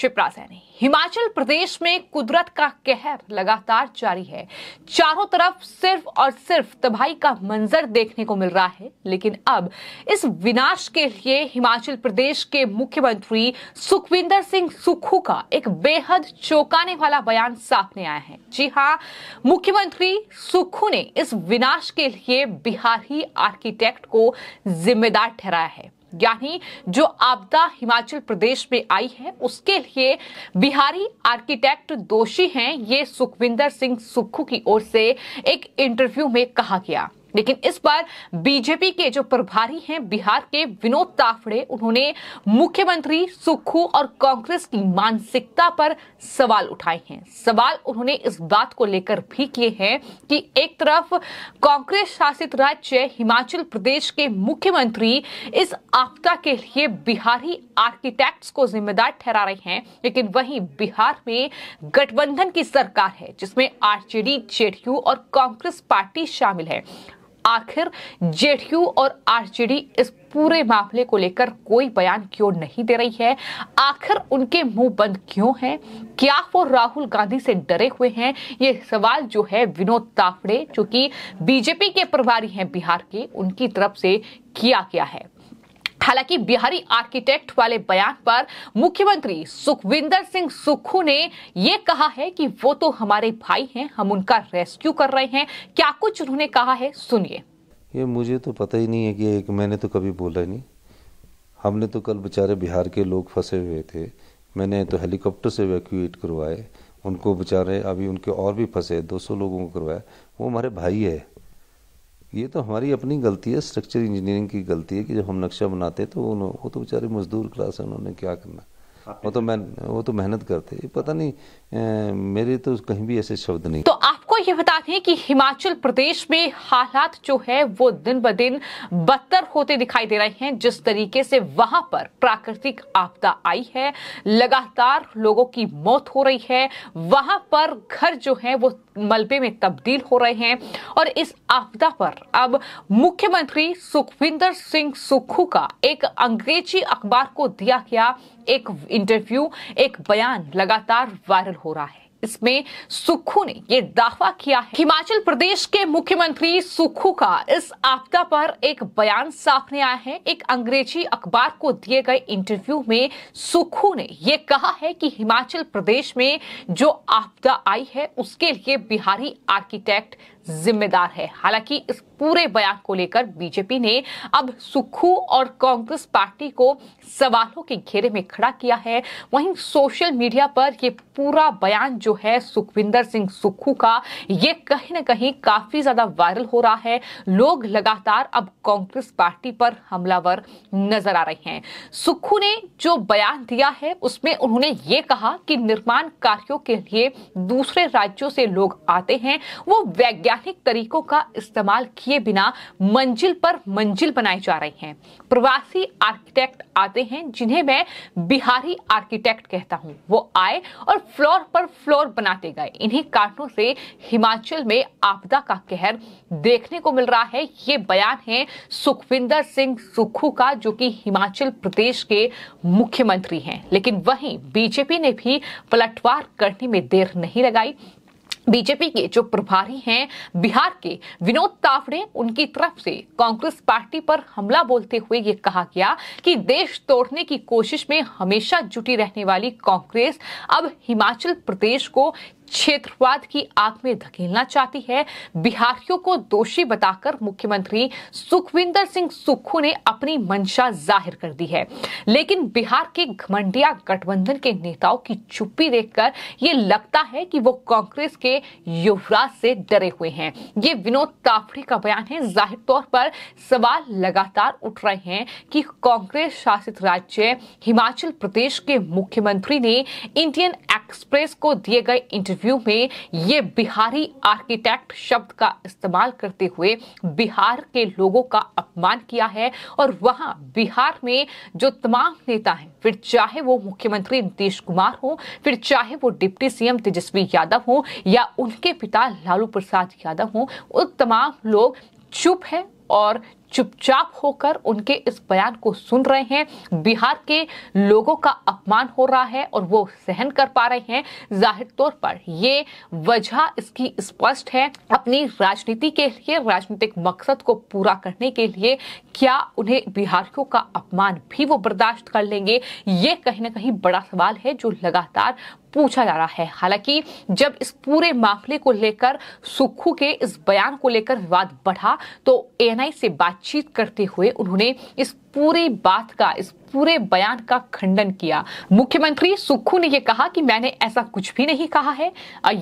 शिप्रा सैनी हिमाचल प्रदेश में कुदरत का कहर लगातार जारी है चारों तरफ सिर्फ और सिर्फ तबाही का मंजर देखने को मिल रहा है लेकिन अब इस विनाश के लिए हिमाचल प्रदेश के मुख्यमंत्री सुखविंदर सिंह सुक्खू का एक बेहद चौंकाने वाला बयान सामने आया है जी हाँ मुख्यमंत्री सुक्खू ने इस विनाश के लिए बिहारी आर्किटेक्ट को जिम्मेदार ठहराया है यानी जो आपदा हिमाचल प्रदेश में आई है उसके लिए बिहारी आर्किटेक्ट दोषी हैं ये सुखविंदर सिंह सुक्खू की ओर से एक इंटरव्यू में कहा गया लेकिन इस बार बीजेपी के जो प्रभारी हैं बिहार के विनोद ताफड़े उन्होंने मुख्यमंत्री सुक्खू और कांग्रेस की मानसिकता पर सवाल उठाए हैं सवाल उन्होंने इस बात को लेकर भी किए हैं कि एक तरफ कांग्रेस शासित राज्य हिमाचल प्रदेश के मुख्यमंत्री इस आपदा के लिए बिहारी आर्किटेक्ट्स को जिम्मेदार ठहरा रहे हैं लेकिन वहीं बिहार में गठबंधन की सरकार है जिसमें आरजेडी जेडीयू और कांग्रेस पार्टी शामिल है आखिर जेडीयू और आरजेडी इस पूरे मामले को लेकर कोई बयान क्यों नहीं दे रही है आखिर उनके मुंह बंद क्यों है क्या वो राहुल गांधी से डरे हुए हैं ये सवाल जो है विनोद ताफड़े जो कि बीजेपी के प्रभारी हैं बिहार के उनकी तरफ से किया गया है हालांकि बिहारी आर्किटेक्ट वाले बयान पर मुख्यमंत्री सुखविंदर सिंह सुक्खू ने यह कहा है कि वो तो हमारे भाई हैं हम उनका रेस्क्यू कर रहे हैं क्या कुछ उन्होंने कहा है सुनिए ये मुझे तो पता ही नहीं है कि एक मैंने तो कभी बोला नहीं हमने तो कल बेचारे बिहार के लोग फंसे हुए थे मैंने तो हेलीकॉप्टर से वैक्यूएट करवाए उनको बेचारे अभी उनके और भी फंसे 200 लोगों को करवाया वो हमारे भाई है ये तो हमारी अपनी गलती है स्ट्रक्चर इंजीनियरिंग की गलती है कि जब हम नक्शा बनाते तो उन्होंने वो तो बेचारे मजदूर क्लास है उन्होंने क्या करना वो तो मैं वो तो मेहनत करते पता नहीं ए, मेरे तो कहीं भी ऐसे शब्द नहीं तो आप ये बता दें कि हिमाचल प्रदेश में हालात जो है वो दिन ब दिन बदतर होते दिखाई दे रहे हैं जिस तरीके से वहां पर प्राकृतिक आपदा आई है लगातार लोगों की मौत हो रही है वहां पर घर जो है वो मलबे में तब्दील हो रहे हैं और इस आपदा पर अब मुख्यमंत्री सुखविंदर सिंह सुक्खू का एक अंग्रेजी अखबार को दिया गया एक इंटरव्यू एक बयान लगातार वायरल हो रहा है इसमें सुक्खू ने यह दावा किया है हिमाचल प्रदेश के मुख्यमंत्री सुक्खू का इस आपदा पर एक बयान सामने आया है एक अंग्रेजी अखबार को दिए गए इंटरव्यू में सुक्खू ने यह कहा है कि हिमाचल प्रदेश में जो आपदा आई है उसके लिए बिहारी आर्किटेक्ट जिम्मेदार है हालांकि इस पूरे बयान को लेकर बीजेपी ने अब सुखू और कांग्रेस पार्टी को सवालों के घेरे में खड़ा किया है वहीं सोशल मीडिया पर यह पूरा बयान जो है सुखविंदर सिंह सुक्खू का ये कहीं ना कहीं काफी ज्यादा वायरल हो रहा है लोग लगातार अब कांग्रेस पार्टी पर हमलावर नजर आ रहे हैं सुक्खू ने जो बयान दिया है उसमें उन्होंने ये कहा कि निर्माण कार्यों के लिए दूसरे राज्यों से लोग आते हैं वो वैज्ञानिक वैज्ञानिक तरीकों का इस्तेमाल किए बिना मंजिल पर मंजिल बनाई जा रही हैं प्रवासी आर्किटेक्ट आते हैं जिन्हें मैं बिहारी आर्किटेक्ट कहता हूँ वो आए और फ्लोर पर फ्लोर बनाते गए इन्हीं कारणों से हिमाचल में आपदा का कहर देखने को मिल रहा है ये बयान है सुखविंदर सिंह सुक्खू का जो कि हिमाचल प्रदेश के मुख्यमंत्री हैं लेकिन वहीं बीजेपी ने भी पलटवार करने में देर नहीं लगाई बीजेपी के जो प्रभारी हैं बिहार के विनोद तावड़े उनकी तरफ से कांग्रेस पार्टी पर हमला बोलते हुए ये कहा गया कि देश तोड़ने की कोशिश में हमेशा जुटी रहने वाली कांग्रेस अब हिमाचल प्रदेश को क्षेत्रवाद की आग में धकेलना चाहती है बिहारियों को दोषी बताकर मुख्यमंत्री सुखविंदर सिंह सुक्खू ने अपनी मंशा जाहिर कर दी है लेकिन बिहार के घमंडिया गठबंधन के नेताओं की चुप्पी देखकर ये लगता है कि वो कांग्रेस के युवराज से डरे हुए हैं ये विनोद ताफड़ी का बयान है जाहिर तौर पर सवाल लगातार उठ रहे हैं कि कांग्रेस शासित राज्य हिमाचल प्रदेश के मुख्यमंत्री ने इंडियन एक्सप्रेस को दिए गए इंटरव्यू इंटरव्यू में ये बिहारी आर्किटेक्ट शब्द का इस्तेमाल करते हुए बिहार के लोगों का अपमान किया है और वहां बिहार में जो तमाम नेता हैं फिर चाहे वो मुख्यमंत्री नीतीश कुमार हो फिर चाहे वो डिप्टी सीएम तेजस्वी यादव हो या उनके पिता लालू प्रसाद यादव हो उन तमाम लोग चुप है और चुपचाप होकर उनके इस बयान को सुन रहे हैं बिहार के लोगों का अपमान हो रहा है और वो सहन कर पा रहे हैं जाहिर तौर पर ये वजह इसकी स्पष्ट है अपनी राजनीति के लिए राजनीतिक मकसद को पूरा करने के लिए क्या उन्हें बिहारियों का अपमान भी वो बर्दाश्त कर लेंगे ये कहीं ना कहीं बड़ा सवाल है जो लगातार पूछा जा रहा है हालांकि जब इस पूरे मामले को लेकर सुखू के इस बयान को लेकर विवाद बढ़ा तो एएनआई से बातचीत करते हुए उन्होंने इस पूरी बात का इस पूरे बयान का खंडन किया मुख्यमंत्री सुक्खू ने यह कहा कि मैंने ऐसा कुछ भी नहीं कहा है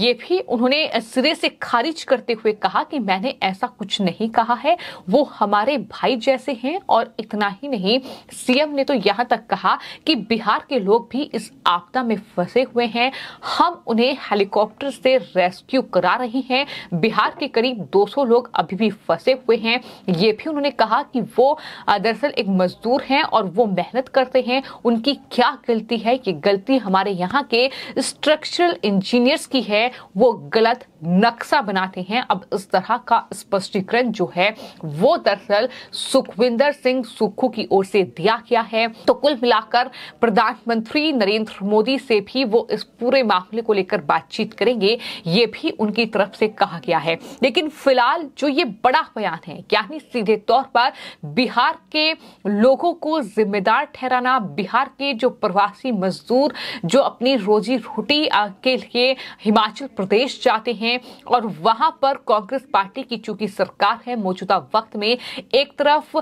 ये भी उन्होंने सिरे से खारिज करते हुए कहा कि मैंने ऐसा कुछ नहीं कहा है वो हमारे भाई जैसे हैं और इतना ही नहीं सीएम ने तो यहां तक कहा कि बिहार के लोग भी इस आपदा में फंसे हुए हैं हम उन्हें हेलीकॉप्टर से रेस्क्यू करा रहे हैं बिहार के करीब 200 लोग अभी भी फंसे हुए हैं ये भी उन्होंने कहा कि वो दरअसल एक मजदूर हैं और वो मेहनत मेहनत करते हैं उनकी क्या गलती है ये गलती हमारे यहाँ के स्ट्रक्चरल इंजीनियर्स की है वो गलत नक्शा बनाते हैं अब इस तरह का स्पष्टीकरण जो है वो दरअसल सुखविंदर सिंह सुक्खू की ओर से दिया गया है तो कुल मिलाकर प्रधानमंत्री नरेंद्र मोदी से भी वो इस पूरे मामले को लेकर बातचीत करेंगे ये भी उनकी तरफ से कहा गया है लेकिन फिलहाल जो ये बड़ा बयान है यानी सीधे तौर पर बिहार के लोगों को जिम्मेदार ठहराना बिहार के जो प्रवासी मजदूर जो अपनी रोजी रोटी के लिए हिमाचल प्रदेश जाते हैं हैं और वहां पर कांग्रेस पार्टी की चूंकि सरकार है मौजूदा वक्त में एक तरफ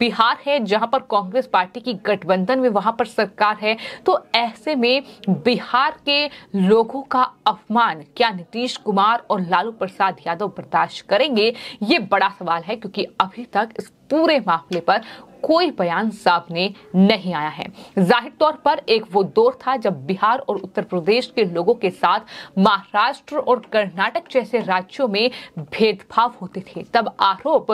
बिहार है जहां पर कांग्रेस पार्टी की गठबंधन में वहां पर सरकार है तो ऐसे में बिहार के लोगों का अपमान क्या नीतीश कुमार और लालू प्रसाद यादव बर्दाश्त करेंगे ये बड़ा सवाल है क्योंकि अभी तक इस पूरे मामले पर कोई बयान सामने नहीं आया है जाहिर तौर पर एक वो दौर था जब बिहार और उत्तर प्रदेश के लोगों के साथ महाराष्ट्र और कर्नाटक जैसे राज्यों में भेदभाव होते थे तब आरोप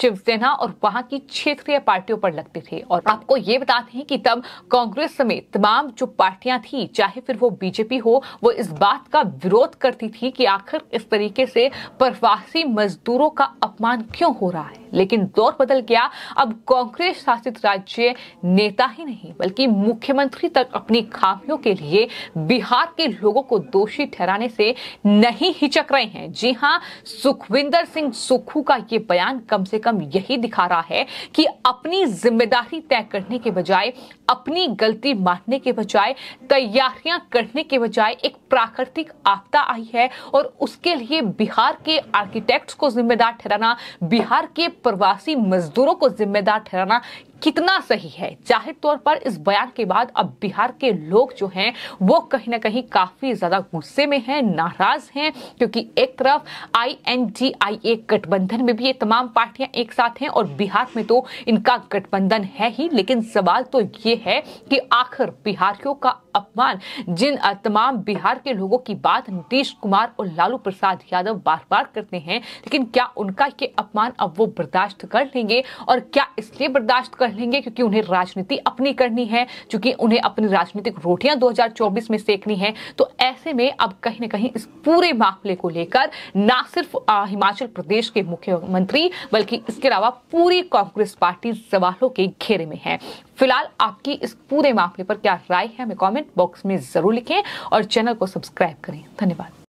शिवसेना और वहां की क्षेत्रीय पार्टियों पर लगते थे और आपको ये बताते हैं कि तब कांग्रेस समेत तमाम जो पार्टियां थी चाहे फिर वो बीजेपी हो वो इस बात का विरोध करती थी कि आखिर इस तरीके से प्रवासी मजदूरों का अपमान क्यों हो रहा है लेकिन दौर बदल बदल गया अब कांग्रेस शासित राज्य नेता ही नहीं बल्कि मुख्यमंत्री तक अपनी खामियों के लिए बिहार के लोगों को दोषी ठहराने से नहीं हिचक रहे हैं जी हाँ सुखविंदर सिंह सुखू का ये बयान कम से कम यही दिखा रहा है कि अपनी जिम्मेदारी तय करने के बजाय अपनी गलती मानने के बजाय तैयारियां करने के बजाय एक प्राकृतिक आपदा आई है और उसके लिए बिहार के आर्किटेक्ट्स को जिम्मेदार ठहराना बिहार के प्रवासी मज मजदूरों को जिम्मेदार ठहराना कितना सही है जाहिर तौर पर इस बयान के बाद अब बिहार के लोग जो हैं वो कहीं ना कहीं काफी ज्यादा गुस्से में हैं नाराज हैं क्योंकि एक तरफ ए गठबंधन में भी ये तमाम पार्टियां एक साथ हैं और बिहार में तो इनका गठबंधन है ही लेकिन सवाल तो ये है कि आखिर बिहारियों का अपमान जिन तमाम बिहार के लोगों की बात नीतीश कुमार और लालू प्रसाद यादव बार बार करते हैं लेकिन क्या उनका ये अपमान अब वो बर्दाश्त कर लेंगे और क्या इसलिए बर्दाश्त कर लेंगे क्योंकि उन्हें राजनीति अपनी करनी है क्योंकि उन्हें अपनी राजनीतिक रोटियां 2024 में सेकनी है तो ऐसे में अब कहीं ना कहीं इस पूरे मामले को लेकर ना सिर्फ हिमाचल प्रदेश के मुख्यमंत्री बल्कि इसके अलावा पूरी कांग्रेस पार्टी सवालों के घेरे में है फिलहाल आपकी इस पूरे मामले पर क्या राय है हमें कमेंट बॉक्स में जरूर लिखें और चैनल को सब्सक्राइब करें धन्यवाद